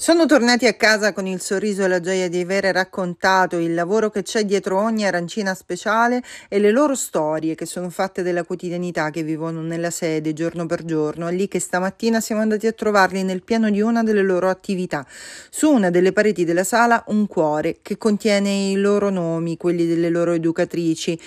Sono tornati a casa con il sorriso e la gioia di avere raccontato il lavoro che c'è dietro ogni arancina speciale e le loro storie che sono fatte della quotidianità che vivono nella sede giorno per giorno. È lì che stamattina siamo andati a trovarli nel piano di una delle loro attività. Su una delle pareti della sala un cuore che contiene i loro nomi, quelli delle loro educatrici.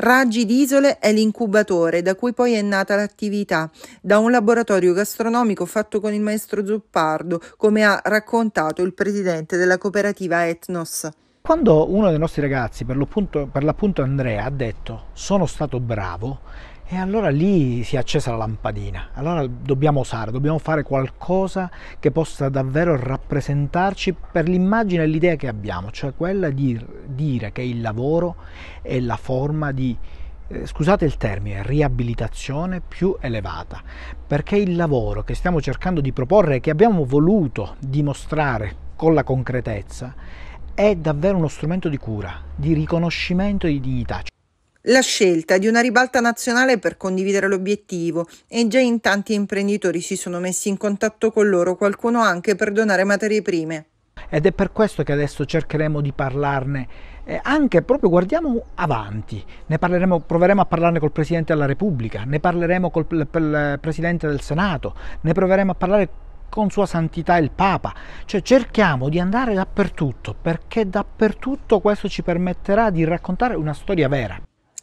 Raggi d'Isole è l'incubatore da cui poi è nata l'attività, da un laboratorio gastronomico fatto con il maestro Zuppardo, come ha raccontato il presidente della cooperativa Etnos quando uno dei nostri ragazzi, per l'appunto, Andrea, ha detto sono stato bravo, e allora lì si è accesa la lampadina. Allora dobbiamo osare, dobbiamo fare qualcosa che possa davvero rappresentarci per l'immagine e l'idea che abbiamo, cioè quella di dire che il lavoro è la forma di, eh, scusate il termine, riabilitazione più elevata, perché il lavoro che stiamo cercando di proporre, che abbiamo voluto dimostrare con la concretezza, è davvero uno strumento di cura, di riconoscimento e di dignità. La scelta di una ribalta nazionale per condividere l'obiettivo e già in tanti imprenditori si sono messi in contatto con loro, qualcuno anche per donare materie prime. Ed è per questo che adesso cercheremo di parlarne, eh, anche proprio guardiamo avanti, ne parleremo, proveremo a parlarne col Presidente della Repubblica, ne parleremo col, col Presidente del Senato, ne proveremo a parlare con Sua Santità il Papa. Cioè cerchiamo di andare dappertutto, perché dappertutto questo ci permetterà di raccontare una storia vera.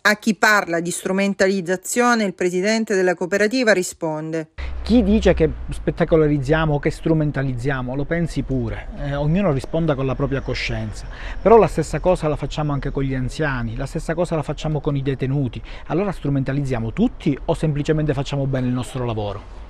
A chi parla di strumentalizzazione il presidente della cooperativa risponde. Chi dice che spettacolarizziamo o che strumentalizziamo lo pensi pure, eh, ognuno risponda con la propria coscienza, però la stessa cosa la facciamo anche con gli anziani, la stessa cosa la facciamo con i detenuti, allora strumentalizziamo tutti o semplicemente facciamo bene il nostro lavoro?